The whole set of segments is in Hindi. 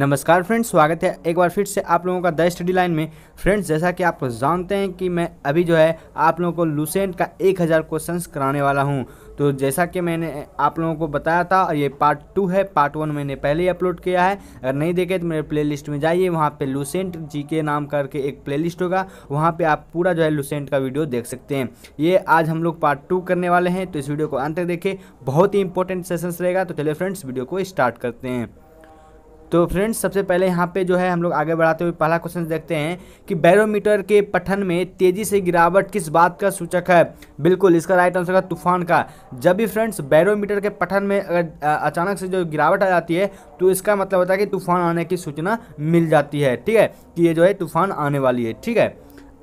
नमस्कार फ्रेंड्स स्वागत है एक बार फिर से आप लोगों का द स्टडी लाइन में फ्रेंड्स जैसा कि आप जानते हैं कि मैं अभी जो है आप लोगों को लूसेंट का एक हज़ार क्वेश्चन कराने वाला हूं तो जैसा कि मैंने आप लोगों को बताया था ये पार्ट टू है पार्ट वन मैंने पहले ही अपलोड किया है अगर नहीं देखे तो मेरे प्ले में जाइए वहाँ पर लूसेंट जी के नाम करके एक प्ले होगा वहाँ पर आप पूरा जो है लूसेंट का वीडियो देख सकते हैं ये आज हम लोग पार्ट टू करने वाले हैं तो इस वीडियो को अंत तक देखें बहुत ही इंपॉर्टेंट सेशन रहेगा तो चलिए फ्रेंड्स वीडियो को स्टार्ट करते हैं तो फ्रेंड्स सबसे पहले यहाँ पे जो है हम लोग आगे बढ़ाते हुए पहला क्वेश्चन देखते हैं कि बैरोमीटर के पठन में तेजी से गिरावट किस बात का सूचक है बिल्कुल इसका राइट आंसर होगा तूफान का जब भी फ्रेंड्स बैरोमीटर के पठन में अगर अचानक से जो गिरावट आ जाती है तो इसका मतलब होता है कि तूफान आने की सूचना मिल जाती है ठीक है कि ये जो है तूफान आने वाली है ठीक है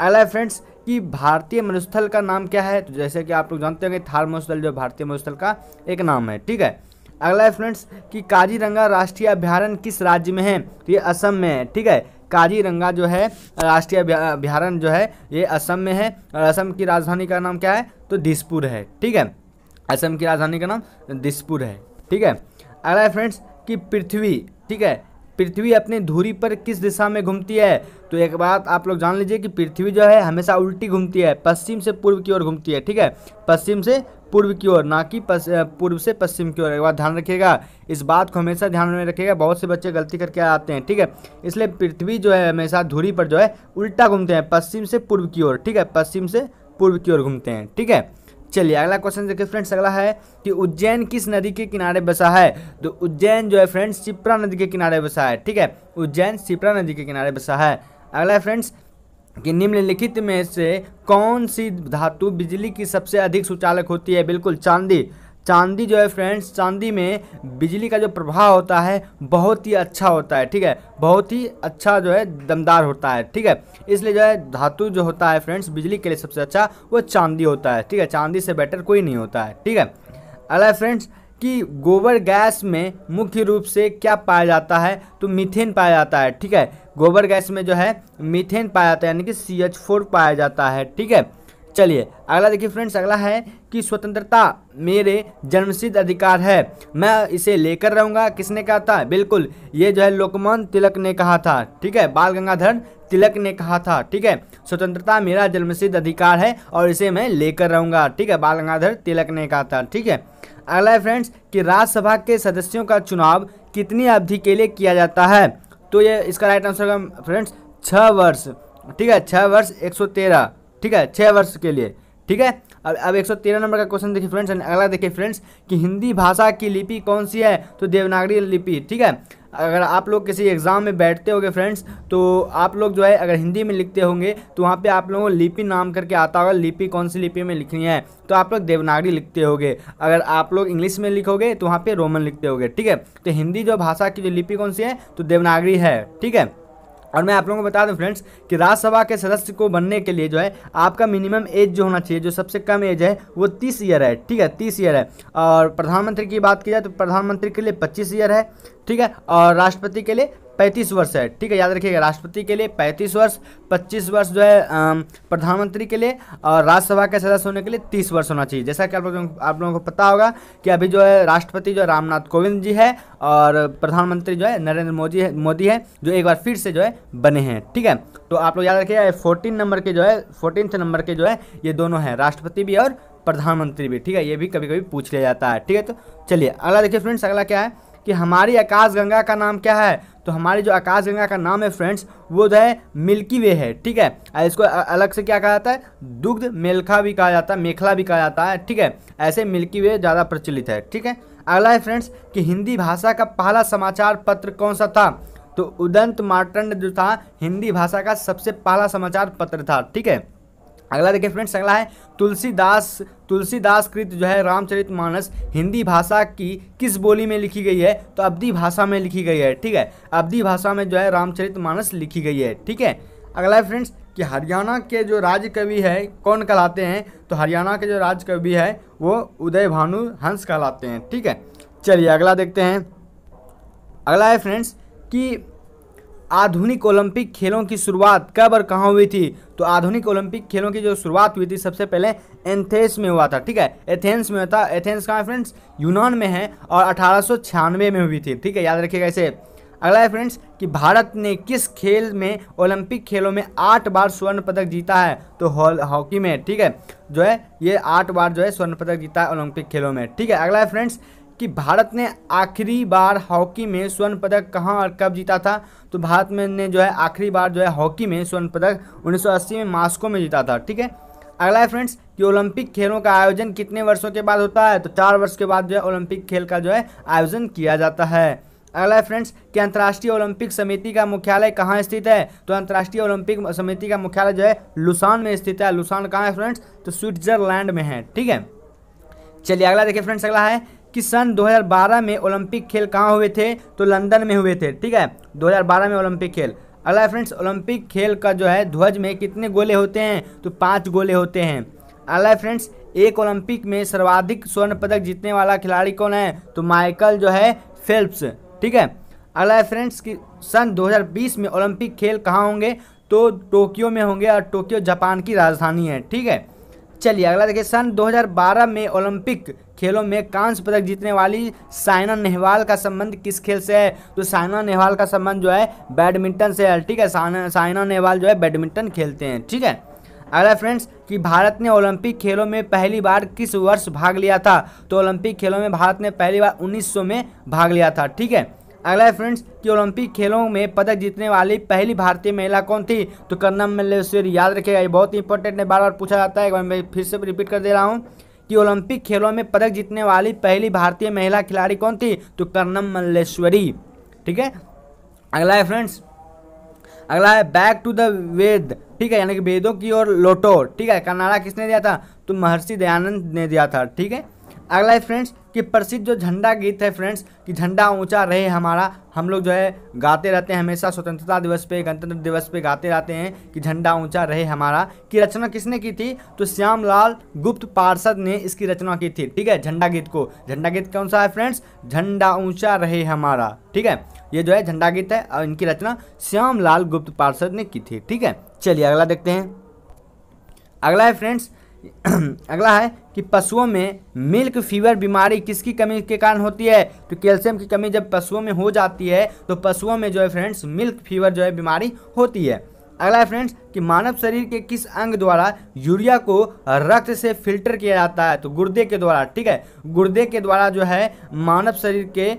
अगला फ्रेंड्स कि भारतीय मरुस्थल का नाम क्या है तो जैसे कि आप लोग जानते होंगे थार मरुस्थल जो भारतीय मरुस्थल का एक नाम है ठीक है अगला है फ्रेंड्स कि काजीरंगा राष्ट्रीय अभ्यारण किस राज्य में है तो ये असम में है ठीक है काजीरंगा जो है राष्ट्रीय अभ्यारण जो है ये असम में है और असम की राजधानी का नाम क्या है तो दिसपुर है ठीक है असम की राजधानी का नाम दिसपुर है ठीक है अगला है फ्रेंड्स कि पृथ्वी ठीक है पृथ्वी अपने धुरी पर किस दिशा में घूमती है तो एक बात आप लोग जान लीजिए कि पृथ्वी जो है हमेशा उल्टी घूमती है पश्चिम से पूर्व की ओर घूमती है ठीक है पश्चिम से पूर्व की ओर ना कि पूर्व से पश्चिम की ओर एक बार ध्यान रखिएगा इस बात को हमेशा ध्यान में रखिएगा बहुत से बच्चे गलती करके आते हैं ठीक है इसलिए पृथ्वी जो है हमेशा धूरी पर जो है उल्टा घूमते हैं पश्चिम से पूर्व की ओर ठीक है पश्चिम से पूर्व की ओर घूमते हैं ठीक है चलिए अगला क्वेश्चन देखिए फ्रेंड्स अगला है कि उज्जैन किस नदी के किनारे बसा है तो उज्जैन जो है फ्रेंड्स सिप्रा नदी के किनारे बसा है ठीक है उज्जैन सिप्रा नदी के किनारे बसा है अगला है फ्रेंड्स कि निम्नलिखित में से कौन सी धातु बिजली की सबसे अधिक सुचालक होती है बिल्कुल चांदी चांदी जो है फ्रेंड्स चांदी में बिजली का जो प्रभाव होता है बहुत ही अच्छा होता है ठीक है बहुत ही अच्छा जो है दमदार होता है ठीक है इसलिए जो है धातु जो होता है फ्रेंड्स बिजली के लिए सबसे अच्छा वो चांदी होता है ठीक है चांदी से बेटर कोई नहीं होता है ठीक है अला फ्रेंड्स कि गोबर गैस में मुख्य रूप से क्या पाया जाता है तो मीथेन पाया जाता है ठीक है गोबर गैस में जो है मीथेन पाया जाता है यानी कि सी एच फोर पाया जाता है ठीक है चलिए अगला देखिए फ्रेंड्स अगला है कि स्वतंत्रता मेरे जन्मसिद्ध अधिकार है मैं इसे लेकर रहूँगा किसने कहा था बिल्कुल ये जो है लोकमान तिलक ने कहा था ठीक है बाल गंगाधर तिलक ने कहा था ठीक है स्वतंत्रता मेरा जन्मसिद्ध अधिकार है और इसे मैं लेकर रहूँगा ठीक है बाल गंगाधर तिलक ने कहा था ठीक है अगला है फ्रेंड्स कि राज्यसभा के सदस्यों का चुनाव कितनी अवधि के लिए किया जाता है तो ये इसका राइट आंसर होगा फ्रेंड्स छः वर्ष ठीक है छः वर्ष एक सौ तेरह ठीक है छः वर्ष के लिए ठीक है अब अब 113 नंबर का क्वेश्चन देखिए फ्रेंड्स अगला देखिए फ्रेंड्स कि हिंदी भाषा की लिपि कौन सी है तो देवनागरी लिपि ठीक है अगर आप लोग किसी एग्ज़ाम में बैठते होगे फ्रेंड्स तो आप लोग जो है अगर हिंदी में लिखते होंगे तो वहाँ पे आप लोगों को लिपि नाम करके आता होगा लिपि कौन सी लिपि में लिखनी है तो आप लोग देवनागरी लिखते होगे अगर आप लोग इंग्लिश में लिखोगे तो वहाँ पे रोमन लिखते होगे ठीक है तो हिंदी जो भाषा की जो लिपि कौन सी है तो देवनागरी है ठीक है और मैं आप लोगों को बता दूं फ्रेंड्स कि राज्यसभा के सदस्य को बनने के लिए जो है आपका मिनिमम एज जो होना चाहिए जो सबसे कम एज है वो तीस ईयर है ठीक है तीस ईयर है और प्रधानमंत्री की बात की जाए तो प्रधानमंत्री के लिए पच्चीस ईयर है ठीक है और राष्ट्रपति के लिए पैंतीस वर्ष है ठीक है याद रखिएगा राष्ट्रपति के लिए पैंतीस वर्ष पच्चीस वर्ष जो है प्रधानमंत्री के लिए और राज्यसभा के सदस्य होने के लिए तीस वर्ष होना चाहिए जैसा कि आप लोगों आप लोगों को पता होगा कि अभी जो है राष्ट्रपति जो रामनाथ कोविंद जी है और प्रधानमंत्री जो है नरेंद्र मोदी है मोदी है जो एक बार फिर से जो है बने हैं ठीक है तो आप लोग याद रखिएगा फोर्टीन नंबर के जो है फोर्टीन नंबर के जो है ये दोनों हैं राष्ट्रपति भी और प्रधानमंत्री भी ठीक है ये भी कभी कभी पूछ लिया जाता है ठीक है तो चलिए अगला देखिए फ्रेंड्स अगला क्या है कि हमारी आकाश गंगा का नाम क्या है तो हमारी जो आकाशगंगा का नाम है फ्रेंड्स वो जो है मिल्की वे है ठीक है इसको अलग से क्या कहा जाता है दुग्ध मेलखा भी कहा जाता है मेखला भी कहा जाता है ठीक है ऐसे मिल्की वे ज़्यादा प्रचलित है ठीक है अगला है फ्रेंड्स कि हिंदी भाषा का पहला समाचार पत्र कौन सा था तो उदंत मार्टंड जो था हिंदी भाषा का सबसे पहला समाचार पत्र था ठीक है अगला देखिए फ्रेंड्स अगला है तुलसीदास तुलसीदास कृत जो है रामचरित मानस हिंदी भाषा की किस बोली में लिखी गई है तो अवधि भाषा में लिखी गई है ठीक है अवधि भाषा में जो है रामचरित मानस लिखी गई है ठीक है अगला है फ्रेंड्स कि हरियाणा के जो राज्य कवि है कौन कहलाते हैं तो हरियाणा के जो राज्य कवि है वो उदय भानु हंस कहलाते हैं ठीक है चलिए अगला देखते हैं अगला है फ्रेंड्स कि आधुनिक ओलंपिक खेलों की शुरुआत कब और कहाँ हुई थी तो आधुनिक ओलंपिक खेलों की जो शुरुआत हुई थी सबसे पहले एंथेस में हुआ था ठीक है एथेंस में था एथेंस कहाँ फ्रेंड्स यूनान में है और अठारह में हुई थी ठीक है याद रखिएगा इसे अगला है फ्रेंड्स कि भारत ने किस खेल में ओलंपिक खेलों में आठ बार स्वर्ण पदक जीता है तो हॉकी में ठीक है जो है ये आठ बार जो है स्वर्ण पदक जीता है ओलंपिक खेलों में ठीक है अगला है फ्रेंड्स कि भारत ने आखिरी बार हॉकी में स्वर्ण पदक कहाँ और कब जीता था तो भारत में ने जो है आखिरी बार जो है हॉकी में स्वर्ण पदक 1980 में मास्को में जीता था ठीक है अगला है फ्रेंड्स कि ओलंपिक खेलों का आयोजन कितने वर्षों के बाद होता है तो चार वर्ष के बाद जो है ओलंपिक खेल का जो है आयोजन किया जाता है अगला है फ्रेंड्स कि अंतर्राष्ट्रीय ओलंपिक समिति का मुख्यालय कहाँ स्थित है तो अंतर्राष्ट्रीय ओलंपिक समिति का मुख्यालय जो है लुसान में स्थित है लुसान कहाँ है फ्रेंड्स तो स्विट्जरलैंड में है ठीक है चलिए अगला देखिए फ्रेंड्स अगला है कि सन 2012 में ओलंपिक खेल कहाँ हुए थे तो लंदन में हुए थे ठीक है 2012 में ओलंपिक खेल अगला फ्रेंड्स ओलंपिक खेल का जो है ध्वज में कितने गोले होते हैं तो पाँच गोले होते हैं अगला फ्रेंड्स एक ओलंपिक में सर्वाधिक स्वर्ण पदक जीतने वाला खिलाड़ी कौन है तो माइकल जो है फेल्प्स ठीक है अगला फ्रेंड्स की सन दो में ओलंपिक खेल कहाँ होंगे तो टोक्यो में होंगे और टोक्यो जापान की राजधानी है ठीक है चलिए अगला देखिए सन 2012 में ओलंपिक खेलों में कांस्य पदक जीतने वाली साइना नेहवाल का संबंध किस खेल से है तो साइना नेहवाल का संबंध जो है बैडमिंटन से है ठीक है साइना नेहवाल जो है बैडमिंटन खेलते हैं ठीक है अगला फ्रेंड्स कि भारत ने ओलंपिक खेलों में पहली बार किस वर्ष भाग लिया था तो ओलंपिक खेलों में भारत ने पहली बार उन्नीस में भाग लिया था ठीक है अगला है फ्रेंड्स कि ओलंपिक खेलों में पदक जीतने वाली पहली भारतीय महिला कौन थी तो कर्णम मल्लेश्वरी याद रखेगा ये बहुत इंपॉर्टेंट है बार बार पूछा जाता है एक बार मैं फिर से रिपीट कर दे रहा हूँ कि ओलंपिक खेलों में पदक जीतने वाली पहली भारतीय महिला खिलाड़ी कौन थी तो कर्णम मल्लेश्वरी ठीक है अगला है फ्रेंड्स अगला है बैक टू द वेद ठीक है यानी कि वेदों की ओर लोटो ठीक है कर्नाड़ा किसने दिया था तो महर्षि दयानंद ने दिया था ठीक है अगला है फ्रेंड्स कि प्रसिद्ध जो झंडा गीत है फ्रेंड्स कि झंडा ऊंचा रहे हमारा हम लोग जो है गाते रहते हैं हमेशा स्वतंत्रता दिवस पे गणतंत्र दिवस पे गाते रहते हैं कि झंडा ऊंचा रहे हमारा की रचना किसने की थी तो श्यामलाल गुप्त पार्षद ने इसकी रचना की थी ठीक है झंडा गीत को झंडा गीत कौन सा है फ्रेंड्स झंडा ऊंचा रहे हमारा ठीक है ये जो है झंडा गीत है और इनकी रचना श्यामलाल गुप्त पार्षद ने की थी ठीक है चलिए अगला देखते हैं अगला है फ्रेंड्स अगला है कि पशुओं में मिल्क फीवर बीमारी किसकी कमी के कारण होती है तो कैल्शियम की कमी जब पशुओं में हो जाती है तो पशुओं में जो है फ्रेंड्स मिल्क फीवर जो है बीमारी होती है अगला है फ्रेंड्स कि मानव शरीर के किस अंग द्वारा यूरिया को रक्त से फिल्टर किया जाता है तो गुर्दे के द्वारा ठीक है गुर्दे के द्वारा जो है मानव शरीर के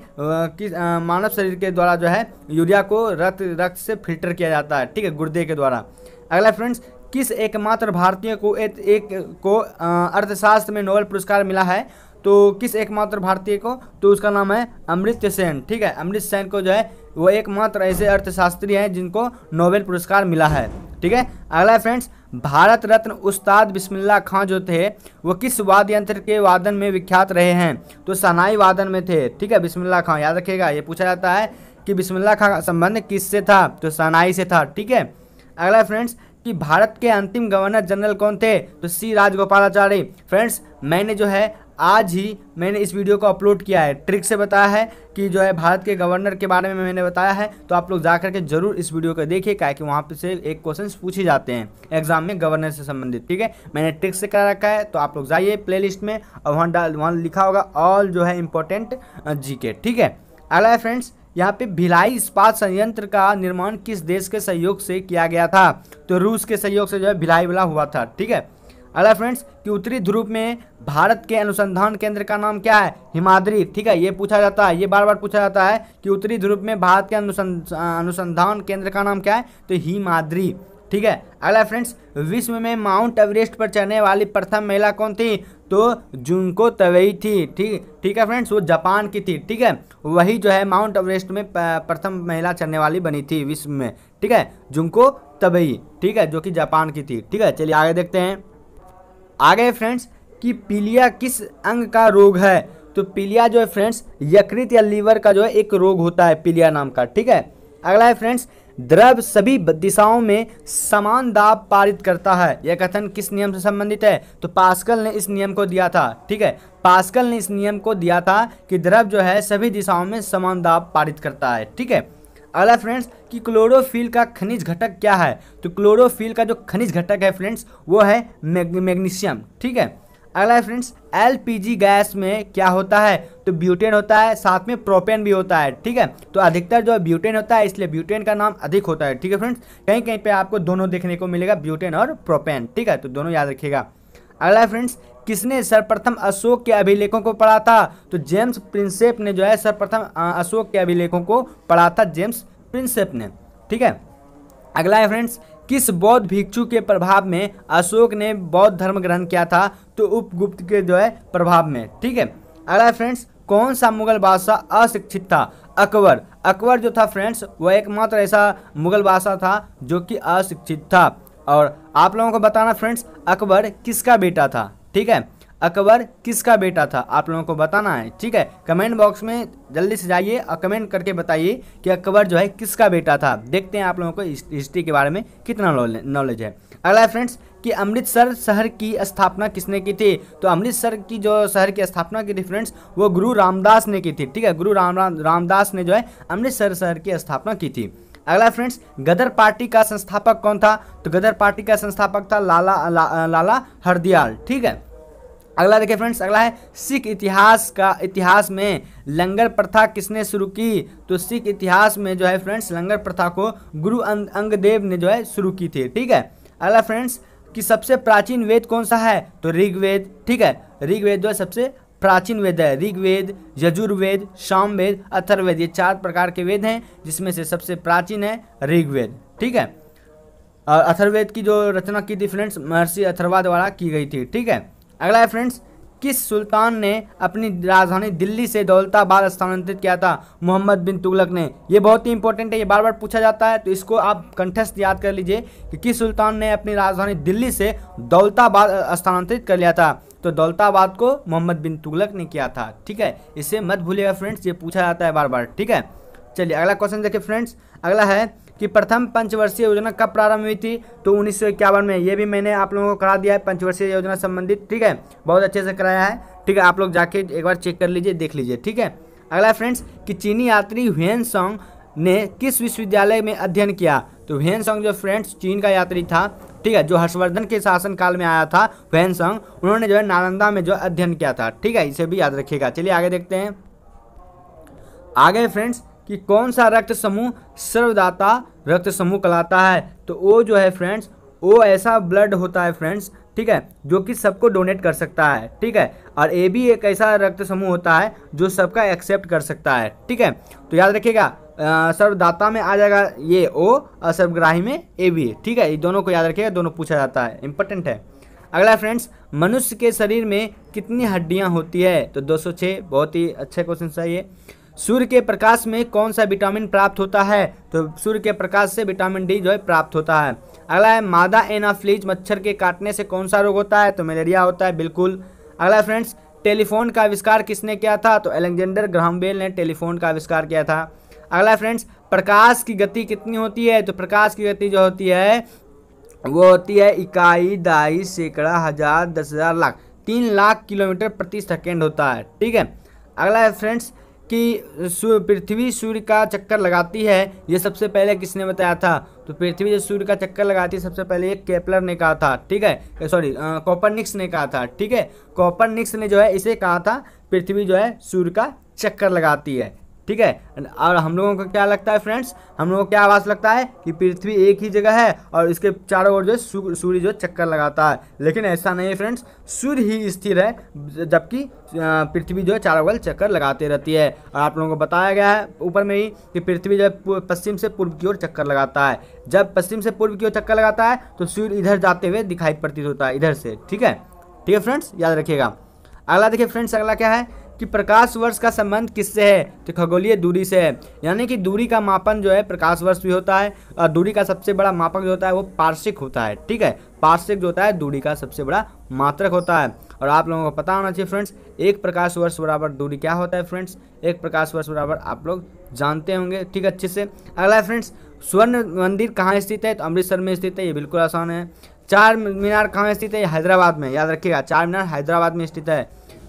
किस मानव शरीर के द्वारा जो है यूरिया को रक्त रक्त से फिल्टर किया जाता है ठीक है गुर्दे के द्वारा अगला फ्रेंड्स किस एकमात्र भारतीय को एक, एक को अर्थशास्त्र में नोबेल पुरस्कार मिला है तो किस एकमात्र भारतीय को तो उसका नाम है अमृत सेन ठीक है अमृत सेन को जो है वो एकमात्र ऐसे अर्थशास्त्री हैं जिनको नोबेल पुरस्कार मिला है ठीक है अगला फ्रेंड्स भारत रत्न उस्ताद बिस्मिल्ला खां जो थे वो किस वाद्य यंत्र के वादन में विख्यात रहे हैं तो सनाई वादन में थे ठीक है बिस्मिल्ला खां याद रखिएगा ये पूछा जाता है कि बिस्मिल्ला खां का संबंध किससे था तो सनाई से था ठीक है अगला फ्रेंड्स कि भारत के अंतिम गवर्नर जनरल कौन थे तो सी आचार्य फ्रेंड्स मैंने जो है आज ही मैंने इस वीडियो को अपलोड किया है ट्रिक से बताया है कि जो है भारत के गवर्नर के बारे में मैंने बताया है तो आप लोग जा करके जरूर इस वीडियो को देखिए क्या कि वहाँ से एक क्वेश्चन पूछे जाते हैं एग्जाम में गवर्नर से संबंधित ठीक है मैंने ट्रिक से करा रखा है तो आप लोग जाइए प्ले में और वहाँ डाल वहाँ लिखा होगा ऑल जो है इम्पोर्टेंट जी ठीक है अगला फ्रेंड्स यहाँ पे भिलाई इस्पात संयंत्र का निर्माण किस देश के सहयोग से किया गया था तो रूस के सहयोग से जो है भिलाई वाला हुआ था ठीक है अगला फ्रेंड्स कि उत्तरी ध्रुव में भारत के अनुसंधान केंद्र का नाम क्या है हिमाद्री ठीक है ये पूछा जाता है ये बार बार पूछा जाता है कि उत्तरी ध्रुव में भारत के अनुसंधान केंद्र का नाम क्या है तो हिमाद्री ठीक है अगला फ्रेंड्स विश्व में माउंट एवरेस्ट पर चढ़ने वाली प्रथम महिला कौन थी तो जुनको तवेई थी ठीक ठीक है फ्रेंड्स वो जापान की थी ठीक है वही जो है माउंट एवरेस्ट में प्रथम महिला चढ़ने वाली बनी थी विश्व में ठीक है जुनको तवेई ठीक है जो कि जापान की थी ठीक है चलिए आगे देखते हैं आगे फ्रेंड्स कि पीलिया किस अंग का रोग है तो पीलिया जो है फ्रेंड्स यकृत या लीवर का जो है एक रोग होता है पीलिया नाम का ठीक है अगला है फ्रेंड्स द्रव सभी दिशाओं में समान दाब पारित करता है यह कथन किस नियम से संबंधित है तो पास्कल ने इस नियम को दिया था ठीक है पास्कल ने इस नियम को दिया था कि द्रव जो है सभी दिशाओं में समान दाब पारित करता है ठीक है अगला फ्रेंड्स कि क्लोरोफिल का खनिज घटक क्या है तो क्लोरोफिल का जो खनिज घटक है फ्रेंड्स वो है मैग्नीशियम ठीक है अगला है फ्रेंड्स एलपीजी गैस में क्या होता है तो ब्यूटेन होता है साथ में प्रोपेन भी होता है ठीक है तो अधिकतर जो है ब्यूटेन होता है इसलिए ब्यूटेन का नाम अधिक होता है ठीक है फ्रेंड्स कहीं कहीं पे आपको दोनों देखने को मिलेगा ब्यूटेन और प्रोपेन ठीक है तो दोनों याद रखिएगा अगला है फ्रेंड्स किसने सर्वप्रथम अशोक के अभिलेखों को पढ़ा था तो जेम्स प्रिंसेप ने जो है सर्वप्रथम अशोक के अभिलेखों को पढ़ा था जेम्स प्रिंसेप ने ठीक है अगला है फ्रेंड्स किस बौद्ध भिक्षु के प्रभाव में अशोक ने बौद्ध धर्म ग्रहण किया था तो उपगुप्त के जो है प्रभाव में ठीक है अगला फ्रेंड्स कौन सा मुगल बादशाह अशिक्षित था अकबर अकबर जो था फ्रेंड्स वह एकमात्र ऐसा मुगल बादशाह था जो कि अशिक्षित था और आप लोगों को बताना फ्रेंड्स अकबर किसका बेटा था ठीक है अकबर किसका बेटा था आप लोगों को बताना है ठीक है कमेंट बॉक्स में जल्दी से जाइए और कमेंट करके बताइए कि अकबर जो है किसका बेटा था देखते हैं आप लोगों को हिस्ट्री के बारे में कितना नॉलेज है अगला फ्रेंड्स कि अमृतसर शहर की स्थापना किसने की थी तो अमृतसर की जो शहर की स्थापना की थी फ्रेंड्स वो गुरु रामदास ने की थी ठीक है गुरु राम, राम रामदास ने जो है अमृतसर शहर की स्थापना की थी अगला फ्रेंड्स गदर पार्टी का संस्थापक कौन था तो गदर पार्टी का संस्थापक था लाला ला, लाला हरदियाल ठीक है अगला देखिए फ्रेंड्स अगला है सिख इतिहास का इतिहास में लंगर प्रथा किसने शुरू की तो सिख इतिहास में जो है फ्रेंड्स लंगर प्रथा को गुरु अं, अंगदेव ने जो है शुरू की थी ठीक है अगला फ्रेंड्स कि सबसे प्राचीन वेद कौन सा है तो ऋग्वेद ठीक है ऋग्वेद जो है सबसे प्राचीन वेद है ऋग्वेद यजुर्वेद सामवेद अथर्वेद ये चार प्रकार के वेद हैं जिसमें से सबसे प्राचीन है ऋग्वेद ठीक है और अथर्वेद की जो रचना की थी फ्रेंड्स महर्षि अथर्वा द्वारा की गई थी ठीक है अगला है फ्रेंड्स किस सुल्तान ने अपनी राजधानी दिल्ली से दौलताबाद स्थानांतरित किया था मोहम्मद बिन तुगलक ने यह बहुत ही इंपॉर्टेंट है ये बार बार पूछा जाता है तो इसको आप कंठस्थ याद कर लीजिए कि किस सुल्तान ने अपनी राजधानी दिल्ली से दौलताबाद स्थानांतरित कर लिया था तो दौलताबाद को मोहम्मद बिन तुगलक ने किया था ठीक है इसे मत भूलिएगा फ्रेंड्स ये पूछा जाता है बार बार ठीक है चलिए अगला क्वेश्चन देखिए फ्रेंड्स अगला है कि प्रथम पंचवर्षीय योजना कब प्रारंभ हुई थी तो उन्नीस में ये भी मैंने आप लोगों को करा दिया है पंचवर्षीय योजना संबंधित ठीक है बहुत अच्छे से कराया है ठीक है आप लोग जाके एक बार चेक कर लीजिए देख लीजिए ठीक है अगला फ्रेंड्स कि चीनी यात्री हुएन सॉन्ग ने किस विश्वविद्यालय में अध्ययन किया तो हुएन सॉन्ग जो फ्रेंड्स चीन का यात्री था ठीक है जो हर्षवर्धन के शासन काल में आया था हुएन सॉन्ग उन्होंने जो है नालंदा में जो अध्ययन किया था ठीक है इसे भी याद रखिएगा चलिए आगे देखते हैं आगे फ्रेंड्स कि कौन सा रक्त समूह सर्वदाता रक्त समूह कहलाता है तो ओ जो है फ्रेंड्स ओ ऐसा ब्लड होता है फ्रेंड्स ठीक है जो कि सबको डोनेट कर सकता है ठीक है और ए भी एक ऐसा रक्त समूह होता है जो सबका एक्सेप्ट कर सकता है ठीक है तो याद रखिएगा सर्वदाता में आ जाएगा ये ओ और सर्वग्राही में ए भी ठीक है ये दोनों को याद रखिएगा दोनों पूछा जाता है इंपॉर्टेंट है अगला फ्रेंड्स मनुष्य के शरीर में कितनी हड्डियाँ होती है तो 206 बहुत ही अच्छा क्वेश्चन है ये सूर्य के प्रकाश में कौन सा विटामिन प्राप्त होता है तो सूर्य के प्रकाश से विटामिन डी जो है प्राप्त होता है अगला है मादा एनाफ्लीज मच्छर के काटने से कौन सा रोग होता है तो मलेरिया होता है बिल्कुल अगला फ्रेंड्स टेलीफोन का आविष्कार किसने किया था तो एलेक्जेंडर ग्राहमबेल ने टेलीफोन का आविष्कार किया था अगला फ्रेंड्स प्रकाश की गति कितनी होती है तो प्रकाश की गति जो होती है वो होती है इकाई दाई सैकड़ा हज़ार दस हज़ार लाख तीन लाख किलोमीटर प्रति सेकेंड होता है ठीक है अगला है फ्रेंड्स कि पृथ्वी सूर्य का चक्कर लगाती है ये सबसे पहले किसने बताया था तो पृथ्वी जो सूर्य का चक्कर लगाती है सबसे पहले ये केपलर ने कहा था ठीक है सॉरी कॉपरनिक्स ने कहा था ठीक है कॉपरनिक्स ने जो है इसे कहा था पृथ्वी जो है सूर्य का चक्कर लगाती है ठीक है और हम लोगों को क्या लगता है फ्रेंड्स हम लोगों को क्या आवाज़ लगता है कि पृथ्वी एक ही जगह है और इसके चारों ओर जो सूर्य जो चक्कर लगाता है लेकिन ऐसा नहीं है फ्रेंड्स सूर्य ही स्थिर है जबकि पृथ्वी जो है चारों ओर चक्कर लगाते रहती है और आप लोगों को बताया गया है ऊपर में ही कि पृथ्वी जो पश्चिम से पूर्व की ओर चक्कर लगाता है जब पश्चिम से पूर्व की ओर चक्कर लगाता है तो सूर्य इधर जाते हुए दिखाई प्रतीत होता है इधर से ठीक है ठीक है फ्रेंड्स याद रखिएगा अगला देखिए फ्रेंड्स अगला क्या है कि प्रकाश वर्ष का संबंध किससे है तो खगोलीय दूरी से है यानी कि दूरी का मापन जो है प्रकाश वर्ष भी होता है और दूरी का सबसे बड़ा मापक जो होता है वो पार्शिक होता है ठीक है पार्षिक जो होता है दूरी का सबसे बड़ा मात्रक होता है और आप लोगों को पता होना चाहिए फ्रेंड्स एक प्रकाश वर्ष बराबर दूरी क्या होता है फ्रेंड्स एक प्रकाश वर्ष बराबर आप लोग जानते होंगे ठीक अच्छे से अगला है फ्रेंड्स स्वर्ण मंदिर कहाँ स्थित है तो अमृतसर में स्थित है ये बिल्कुल आसान है चार मीनार कहाँ स्थित है हैदराबाद में याद रखिएगा चार मीनार हैदराबाद में स्थित है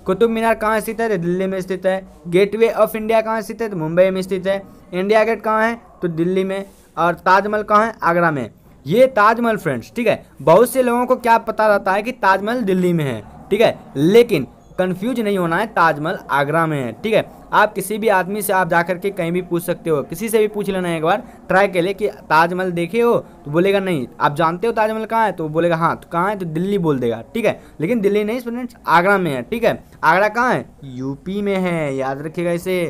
कुतुब मीनार कहाँ स्थित है तो दिल्ली में स्थित है गेटवे ऑफ इंडिया कहाँ स्थित है तो मुंबई में स्थित है इंडिया गेट कहाँ है तो दिल्ली में और ताजमहल कहाँ है आगरा में ये ताजमहल फ्रेंड्स ठीक है बहुत से लोगों को क्या पता रहता है कि ताजमहल दिल्ली में है ठीक है लेकिन कंफ्यूज नहीं होना है ताजमहल आगरा में है ठीक है आप किसी भी आदमी से आप जाकर के कहीं भी पूछ सकते हो किसी से भी पूछ लेना है एक बार ट्राई के लिए कि ताजमहल देखे हो तो बोलेगा नहीं आप जानते हो ताजमहल कहाँ है तो बोलेगा हाँ तो कहाँ है तो दिल्ली बोल देगा ठीक है लेकिन दिल्ली नहीं स्टूडेंट्स आगरा में है ठीक है आगरा कहाँ है यूपी में है याद रखिएगा इसे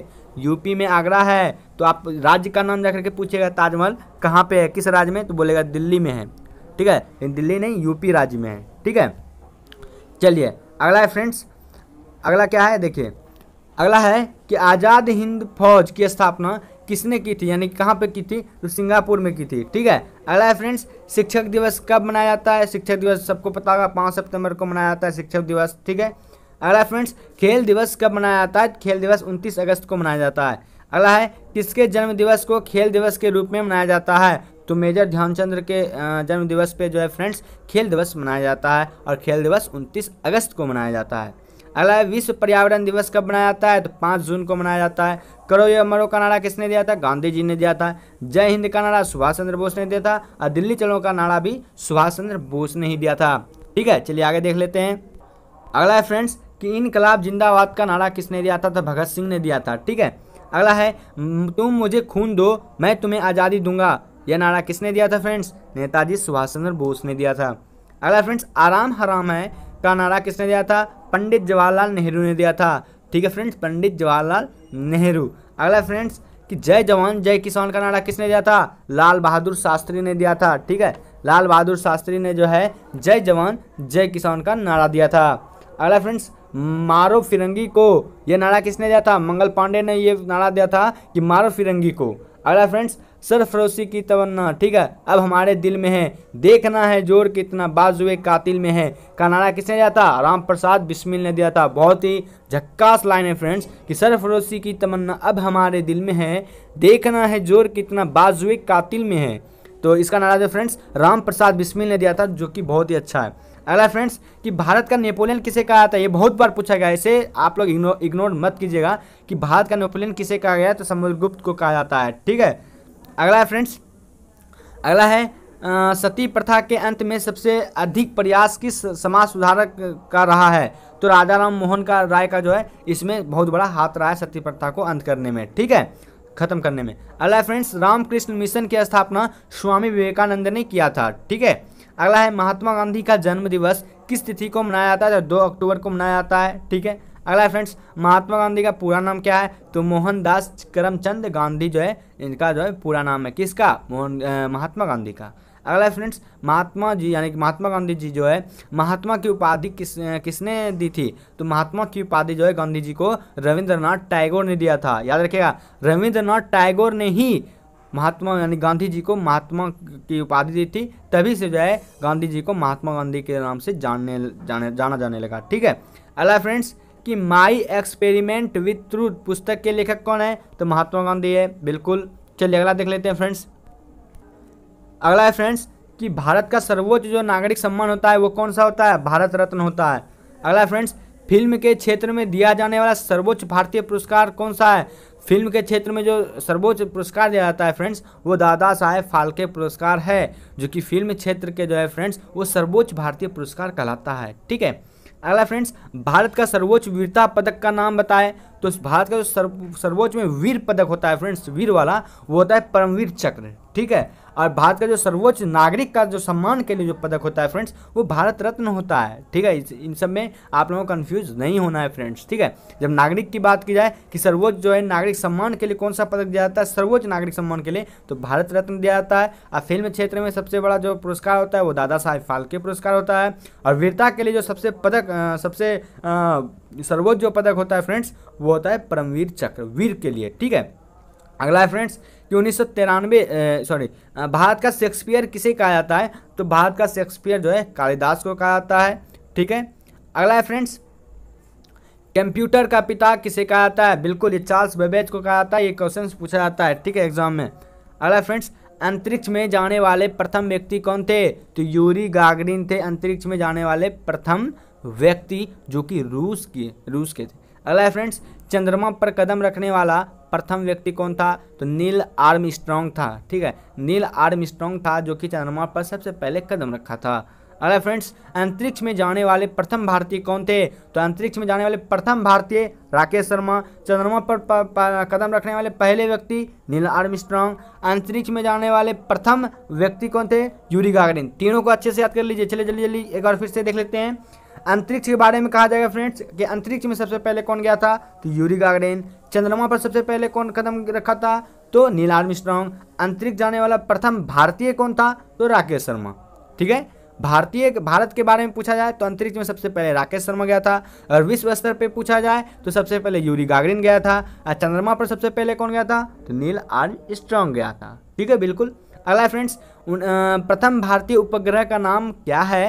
यूपी में आगरा है तो आप राज्य का नाम जाकर के पूछेगा ताजमहल कहाँ पर है किस राज्य में तो बोलेगा दिल्ली में है ठीक है लेकिन दिल्ली नहीं यूपी राज्य में है ठीक है चलिए अगला है फ्रेंड्स अगला क्या है देखिए अगला है कि आज़ाद हिंद फौज की स्थापना किसने की थी यानी कहाँ पे की थी तो सिंगापुर में की थी ठीक है अगला है फ्रेंड्स शिक्षक दिवस कब मनाया जाता है शिक्षक दिवस सबको पता होगा पाँच सितंबर को मनाया जाता है शिक्षक दिवस ठीक है अगला फ्रेंड्स खेल दिवस कब मनाया जाता है खेल दिवस 29 अगस्त को मनाया जाता है अगला है किसके जन्म दिवस को खेल दिवस के रूप में मनाया जाता है तो मेजर ध्यानचंद्र के जन्म दिवस पे जो है फ्रेंड्स खेल दिवस मनाया जाता है और खेल दिवस 29 अगस्त को मनाया जाता है अगला विश्व पर्यावरण दिवस कब मनाया जाता है तो पाँच जून को मनाया जाता है करो ये मरो का नारा किसने दिया था गांधी जी ने दिया था जय हिंद का नारा सुभाष चंद्र बोस ने दिया था और दिल्ली चलो का नारा भी सुभाष चंद्र बोस ने ही दिया था ठीक है चलिए आगे देख लेते हैं अगला है फ्रेंड्स कि इनकलाब जिंदाबाद का नारा किसने दिया था तो भगत सिंह ने दिया था ठीक है अगला है तुम मुझे खून दो मैं तुम्हें आज़ादी दूंगा यह नारा किसने दिया था फ्रेंड्स नेताजी सुभाष चंद्र बोस ने दिया था अगला फ्रेंड्स आराम हराम है का नारा किसने दिया था पंडित जवाहरलाल नेहरू ने दिया था ठीक है फ्रेंड्स पंडित जवाहरलाल नेहरू अगला फ्रेंड्स कि जय जवान जय किसान का नारा किसने दिया था लाल बहादुर शास्त्री ने दिया था ठीक है लाल बहादुर शास्त्री ने जो है जय जवान जय किसान का नारा दिया था अगला फ्रेंड्स मारो फिरंगी को यह नारा किसने दिया था मंगल पांडे ने यह नारा दिया था कि मारो फिरंगी को अगला फ्रेंड्स सरफरोशी की तवन्ना ठीक है अब हमारे दिल में है देखना है जोर कितना बाजुए कातिल में है का नारा किसने दिया था राम प्रसाद बिस्मिल ने दिया था बहुत ही झक्कास लाइन है फ्रेंड्स कि सरफरोशी की तमन्ना अब हमारे दिल में है देखना है जोर कितना बाजुए कातिल में है तो इसका नारा जो फ्रेंड्स राम प्रसाद बिस्मिल ने दिया था जो कि बहुत ही अच्छा है अगला फ्रेंड्स कि भारत का नेपोलियन किसे कहा था ये बहुत बार पूछा गया इसे आप लोग इग्नो, इग्नोर मत कीजिएगा कि भारत का नेपोलियन किसे कहा गया तो समुद्रगुप्त को कहा जाता है ठीक है अगला है फ्रेंड्स अगला है आ, सती प्रथा के अंत में सबसे अधिक प्रयास किस समाज सुधारक का रहा है तो राजा राम मोहन का राय का जो है इसमें बहुत बड़ा हाथ रहा है सती प्रथा को अंत करने में ठीक है खत्म करने में अगला फ्रेंड्स रामकृष्ण मिशन की स्थापना स्वामी विवेकानंद ने किया था ठीक है अगला है महात्मा गांधी का जन्म दिवस किस तिथि को मनाया जाता है तो दो अक्टूबर को मनाया जाता है ठीक है अगला फ्रेंड्स महात्मा गांधी का पूरा नाम क्या है तो मोहनदास करमचंद गांधी जो है इनका जो है पूरा नाम है किसका मोहन महात्मा गांधी का अगला फ्रेंड्स महात्मा जी यानी कि महात्मा गांधी जी जो है महात्मा की उपाधि किस किसने दी थी तो महात्मा की उपाधि जो है गांधी जी को रविंद्रनाथ टैगोर ने दिया था याद रखिएगा रविंद्रनाथ टैगोर ने ही महात्मा यानी गांधी जी को महात्मा की उपाधि दी थी तभी से जो है गांधी जी को महात्मा गांधी के नाम से जानने जाने जाना जाने लगा ठीक है अला फ्रेंड्स कि माई एक्सपेरिमेंट विथ ट्रूथ पुस्तक के लेखक कौन है तो महात्मा गांधी है बिल्कुल चलिए अगला देख लेते हैं फ्रेंड्स अगला है फ्रेंड्स कि भारत का सर्वोच्च जो नागरिक सम्मान होता है वो कौन सा होता है भारत रत्न होता है अगला फ्रेंड्स फिल्म के क्षेत्र में दिया जाने वाला सर्वोच्च भारतीय पुरस्कार कौन सा है फिल्म के क्षेत्र में जो सर्वोच्च पुरस्कार दिया जाता है फ्रेंड्स वो दादा साहेब फाल्के पुरस्कार है जो कि फिल्म क्षेत्र के जो है फ्रेंड्स वो सर्वोच्च भारतीय पुरस्कार कहलाता है ठीक है अगला फ्रेंड्स भारत का सर्वोच्च वीरता पदक का नाम बताएं तो भारत का जो सर्वोच्च में वीर पदक होता है फ्रेंड्स वीर वाला वो होता है परमवीर चक्र ठीक है और भारत का जो सर्वोच्च नागरिक का जो सम्मान के लिए जो पदक होता है फ्रेंड्स वो भारत रत्न होता है ठीक है इन सब में आप लोगों को कन्फ्यूज नहीं होना है फ्रेंड्स ठीक है जब नागरिक की बात की जाए कि सर्वोच्च जो है नागरिक सम्मान के लिए कौन सा पदक दिया जाता है सर्वोच्च नागरिक सम्मान के लिए तो भारत रत्न दिया जाता है और फिल्म क्षेत्र में सबसे बड़ा जो पुरस्कार होता है वो दादा साहेब फाल्के पुरस्कार होता है और वीरता के लिए जो सबसे पदक सबसे सर्वोच्च जो पदक होता है फ्रेंड्स वो होता है परमवीर चक्र वीर के लिए ठीक है अगला है फ्रेंड्स कि उन्नीस सॉरी भारत का शेक्सपियर किसे कहा जाता है तो भारत का शेक्सपियर जो है कालिदास को कहा जाता है ठीक है अगला है फ्रेंड्स कंप्यूटर का पिता किसे कहा जाता है बिल्कुल ये चार्ल्स बेबेज को कहा जाता है ये क्वेश्चन पूछा जाता है ठीक है एग्जाम में अगला फ्रेंड्स अंतरिक्ष में जाने वाले प्रथम व्यक्ति कौन थे तो यूरी गागरिन थे अंतरिक्ष में जाने वाले प्रथम व्यक्ति जो कि रूस के रूस के थे अगला है फ्रेंड्स चंद्रमा पर कदम रखने वाला प्रथम व्यक्ति कौन था तो नील आर्म स्ट्रॉन्ग था ठीक है नील आर्म स्ट्रॉन्ग था जो कि चंद्रमा पर सबसे पहले कदम रखा था अगला फ्रेंड्स अंतरिक्ष में जाने वाले प्रथम भारतीय कौन थे तो अंतरिक्ष में जाने वाले प्रथम भारतीय राकेश शर्मा चंद्रमा पर कदम रखने वाले पहले व्यक्ति नील आर्म स्ट्रॉन्ग अंतरिक्ष में जाने वाले प्रथम व्यक्ति कौन थे यूरी गागरिन तीनों को अच्छे से याद कर लीजिए चले जल्दी जल्दी एक बार फिर से देख लेते हैं अंतरिक्ष के बारे में कहा जाएगा फ्रेंड्स कि अंतरिक्ष में सबसे पहले कौन गया था तो यूरी गागरेन चंद्रमा पर सबसे पहले कौन कदम रखा था तो नील स्ट्रॉन्ग अंतरिक्ष जाने वाला प्रथम भारतीय कौन था तो राकेश शर्मा ठीक है भारतीय भारत के बारे में पूछा जाए तो अंतरिक्ष में सबसे पहले राकेश शर्मा गया था और विश्व स्तर पर पूछा जाए तो सबसे पहले यूरी गागरिन गया था और चंद्रमा पर सबसे पहले कौन गया था तो नील आर्म स्ट्रॉन्ग गया था ठीक है बिल्कुल अगला फ्रेंड्स प्रथम भारतीय उपग्रह का नाम क्या है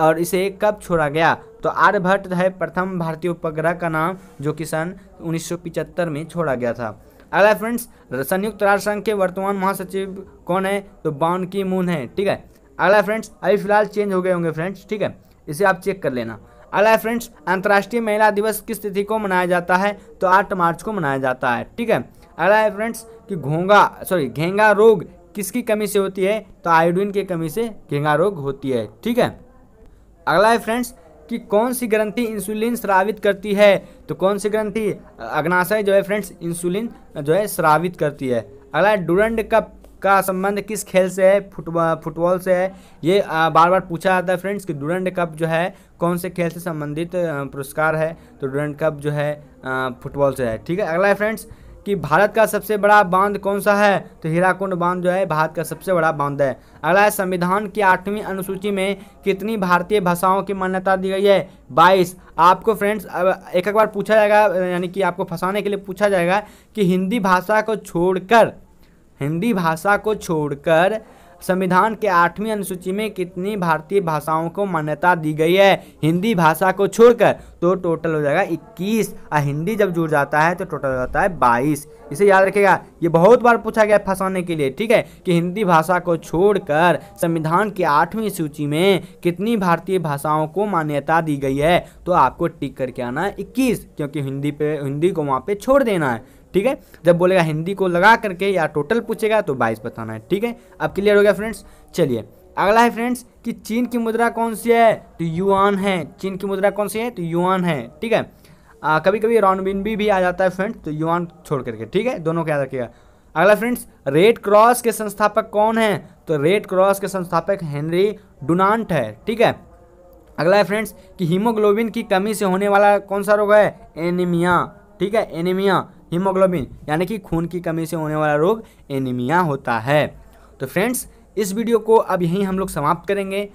और इसे कब छोड़ा गया तो आर्यभट्ट है प्रथम भारतीय उपग्रह का नाम जो कि सन उन्नीस में छोड़ा गया था अगला फ्रेंड्स संयुक्त राष्ट्र संघ के वर्तमान महासचिव कौन है तो बाउन की मून है ठीक है अगला फ्रेंड्स अभी फिलहाल चेंज हो गए होंगे फ्रेंड्स ठीक है इसे आप चेक कर लेना अगला फ्रेंड्स अंतर्राष्ट्रीय महिला दिवस किस तिथि को मनाया जाता है तो आठ मार्च को मनाया जाता है ठीक है अगला है फ्रेंड्स कि घोंगा सॉरी घेंगा रोग किसकी कमी से होती है तो आयोडीन की कमी से घेंगा रोग होती है ठीक है अगला है फ्रेंड्स कि कौन सी ग्रंथि इंसुलिन श्रावित करती है तो कौन सी ग्रंथि अग्नाशय जो है फ्रेंड्स इंसुलिन जो है श्रावित करती है अगला है डुरंड कप का संबंध किस खेल से है फुटबॉल फुटबॉल से है ये बार बार पूछा जाता है फ्रेंड्स कि डुरंड कप जो है कौन से खेल से संबंधित पुरस्कार है तो डुरंड कप जो है फुटबॉल से है ठीक है अगला है फ्रेंड्स कि भारत का सबसे बड़ा बांध कौन सा है तो हीराकुंड बांध जो है भारत का सबसे बड़ा बांध है अगला है संविधान की आठवीं अनुसूची में कितनी भारतीय भाषाओं की मान्यता दी गई है बाईस आपको फ्रेंड्स एक एक बार पूछा जाएगा यानी कि आपको फंसाने के लिए पूछा जाएगा कि हिंदी भाषा को छोड़कर हिंदी भाषा को छोड़कर संविधान के आठवीं अनुसूची में कितनी भारतीय भाषाओं को मान्यता दी गई है हिंदी भाषा को छोड़कर तो टोटल हो जाएगा इक्कीस और हिंदी जब जुड़ जाता है तो टोटल हो जाता है बाईस इसे याद रखेगा ये बहुत बार पूछा गया फंसाने के लिए ठीक है कि हिंदी भाषा को छोड़कर संविधान की आठवीं सूची में कितनी भारतीय भाषाओं को मान्यता दी गई है तो आपको टिक करके आना है इक्कीस क्योंकि हिंदी पे हिंदी को वहाँ पे छोड़ देना है ठीक है जब बोलेगा हिंदी को लगा करके या टोटल पूछेगा तो बाईस बताना है ठीक है अब क्लियर हो गया फ्रेंड्स चलिए अगला है फ्रेंड्स कि चीन की मुद्रा कौन सी है तो युआन है चीन की मुद्रा कौन सी है तो युआन है ठीक है आ, कभी कभी रॉनबिन भी, भी आ जाता है फ्रेंड्स तो युआन छोड़ करके ठीक है दोनों का याद रखिएगा अगला फ्रेंड्स रेड क्रॉस के संस्थापक कौन है तो रेड क्रॉस के संस्थापक हेनरी डुनान्ट है ठीक है अगला है फ्रेंड्स कि हीमोग्लोबिन की कमी से होने वाला कौन सा रोग है एनीमिया ठीक है एनीमिया हीमोग्लोबिन यानी कि खून की कमी से होने वाला रोग एनीमिया होता है तो फ्रेंड्स इस वीडियो को अब यहीं हम लोग समाप्त करेंगे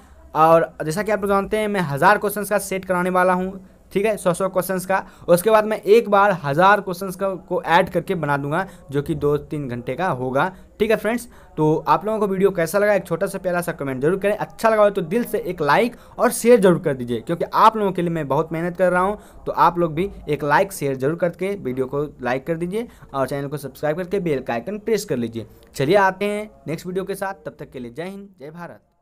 और जैसा कि आप लोग जानते हैं मैं हज़ार क्वेश्चंस का सेट कराने वाला हूँ ठीक है सौ सौ क्वेश्चन का उसके बाद मैं एक बार हज़ार क्वेश्चन को ऐड करके बना दूंगा जो कि दो तीन घंटे का होगा ठीक है फ्रेंड्स तो आप लोगों को वीडियो कैसा लगा एक छोटा सा प्यारा सा कमेंट जरूर करें अच्छा लगा हो तो दिल से एक लाइक और शेयर जरूर कर दीजिए क्योंकि आप लोगों के लिए मैं बहुत मेहनत कर रहा हूँ तो आप लोग भी एक लाइक शेयर जरूर करके वीडियो को लाइक कर दीजिए और चैनल को सब्सक्राइब करके बेल का आइकन प्रेस कर लीजिए चलिए आते हैं नेक्स्ट वीडियो के साथ तब तक के लिए जय हिंद जय भारत